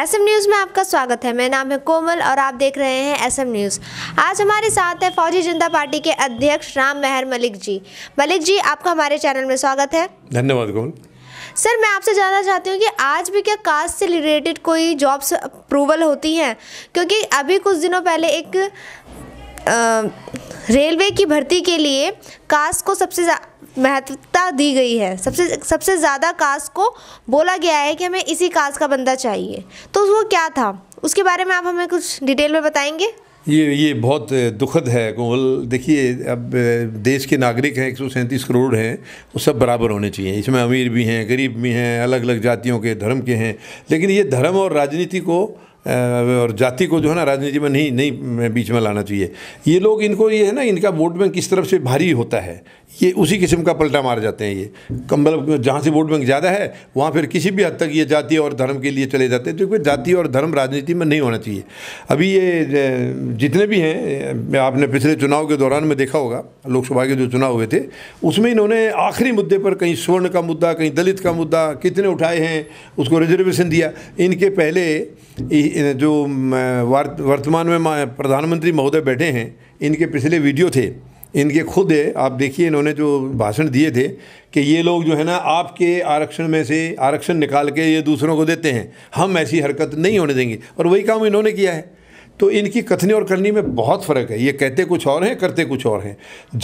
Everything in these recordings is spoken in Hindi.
एस एम न्यूज़ में आपका स्वागत है मेरा नाम है कोमल और आप देख रहे हैं एस एम न्यूज़ आज हमारे साथ है फौजी जनता पार्टी के अध्यक्ष राम मेहर मलिक जी मलिक जी आपका हमारे चैनल में स्वागत है धन्यवाद कोमल सर मैं आपसे जानना चाहती हूँ कि आज भी क्या कास्ट से रिलेटेड कोई जॉब्स अप्रूवल होती हैं क्योंकि अभी कुछ दिनों पहले एक रेलवे की भर्ती के लिए कास्ट को सबसे महत्वता दी गई है सबसे सबसे ज़्यादा कास्ट को बोला गया है कि हमें इसी कास्ट का बंदा चाहिए तो वो क्या था उसके बारे में आप हमें कुछ डिटेल में बताएंगे ये ये बहुत दुखद है कोमल देखिए अब देश के नागरिक हैं एक करोड़ हैं वो सब बराबर होने चाहिए इसमें अमीर भी हैं गरीब भी हैं अलग अलग जातियों के धर्म के हैं लेकिन ये धर्म और राजनीति को और जाति को जो है ना राजनीति में नहीं नहीं बीच में लाना चाहिए ये लोग इनको ये है ना इनका वोट बैंक किस तरफ से भारी होता है ये उसी किस्म का पलटा मार जाते हैं ये मतलब जहाँ से वोट बैंक ज़्यादा है वहाँ फिर किसी भी हद तक ये जाति और धर्म के लिए चले जाते हैं तो जाति और धर्म राजनीति में नहीं होना चाहिए अभी ये जितने भी हैं आपने पिछले चुनाव के दौरान में देखा होगा लोकसभा के जो चुनाव हुए थे उसमें इन्होंने आखिरी मुद्दे पर कहीं स्वर्ण का मुद्दा कहीं दलित का मुद्दा कितने उठाए हैं उसको रिजर्वेशन दिया इनके पहले जो वर्तमान में प्रधानमंत्री महोदय बैठे हैं इनके पिछले वीडियो थे इनके खुद है आप देखिए इन्होंने जो भाषण दिए थे कि ये लोग जो है ना आपके आरक्षण में से आरक्षण निकाल के ये दूसरों को देते हैं हम ऐसी हरकत नहीं होने देंगे और वही काम इन्होंने किया है तो इनकी कथनी और करनी में बहुत फ़र्क है ये कहते कुछ और हैं करते कुछ और हैं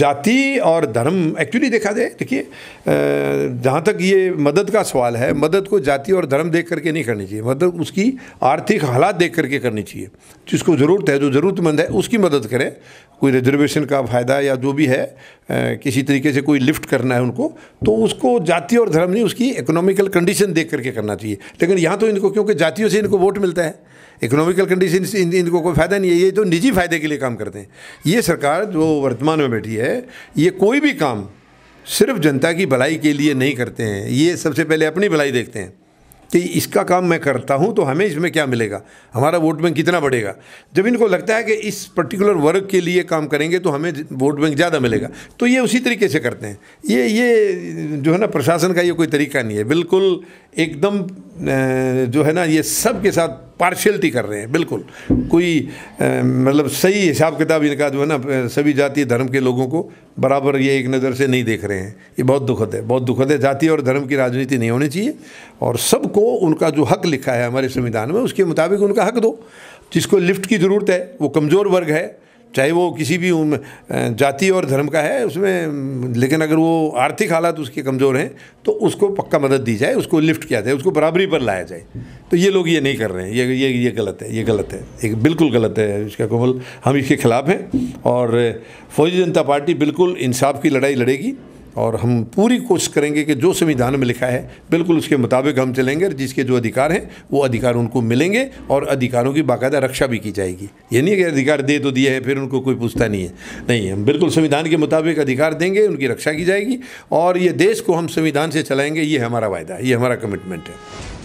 जाति और धर्म एक्चुअली देखा जाए देखिए जहाँ तक ये मदद का सवाल है मदद को जाति और धर्म देख करके नहीं करनी चाहिए मदद उसकी आर्थिक हालात देख करके करनी चाहिए जिसको ज़रूरत है जो ज़रूरतमंद है उसकी मदद करें कोई रिजर्वेशन का फ़ायदा या जो भी है किसी तरीके से कोई लिफ्ट करना है उनको तो उसको जाति और धर्म नहीं उसकी इकोनॉमिकल कंडीशन देख करके करना चाहिए लेकिन यहाँ तो इनको क्योंकि जातियों से इनको वोट मिलता है इकोनॉमिकल कंडीशन इन इनको कोई फ़ायदा नहीं है ये तो निजी फ़ायदे के लिए काम करते हैं ये सरकार जो वर्तमान में बैठी है ये कोई भी काम सिर्फ जनता की भलाई के लिए नहीं करते हैं ये सबसे पहले अपनी भलाई देखते हैं कि इसका काम मैं करता हूँ तो हमें इसमें क्या मिलेगा हमारा वोट बैंक कितना बढ़ेगा जब इनको लगता है कि इस पर्टिकुलर वर्ग के लिए काम करेंगे तो हमें वोट बैंक ज़्यादा मिलेगा तो ये उसी तरीके से करते हैं ये ये जो है ना प्रशासन का ये कोई तरीका नहीं है बिल्कुल एकदम जो है ना ये सब के साथ पार्शियलिटी कर रहे हैं बिल्कुल कोई मतलब सही हिसाब किताब इनका जो है ना सभी जाति धर्म के लोगों को बराबर ये एक नज़र से नहीं देख रहे हैं ये बहुत दुखद है बहुत दुखद है जाति और धर्म की राजनीति नहीं होनी चाहिए और सबको उनका जो हक लिखा है हमारे संविधान में उसके मुताबिक उनका हक दो जिसको लिफ्ट की ज़रूरत है वो कमज़ोर वर्ग है चाहे वो किसी भी जाति और धर्म का है उसमें लेकिन अगर वो आर्थिक हालात उसके कमज़ोर हैं तो उसको पक्का मदद दी जाए उसको लिफ्ट किया जाए उसको बराबरी पर लाया जाए तो ये लोग ये नहीं कर रहे हैं ये ये ये गलत है ये गलत है एक बिल्कुल गलत है इसका कमल हम इसके खिलाफ़ हैं और फौजी जनता पार्टी बिल्कुल इंसाफ की लड़ाई लड़ेगी और हम पूरी कोशिश करेंगे कि जो संविधान में लिखा है बिल्कुल उसके मुताबिक हम चलेंगे और जिसके जो अधिकार हैं वो अधिकार उनको मिलेंगे और अधिकारों की बाकायदा रक्षा भी की जाएगी ये नहीं कि अधिकार दे तो दिए हैं फिर उनको कोई पूछता नहीं है नहीं हम बिल्कुल संविधान के मुताबिक अधिकार देंगे उनकी रक्षा की जाएगी और ये देश को हम संविधान से चलाएँगे ये हमारा वायदा ये हमारा कमिटमेंट है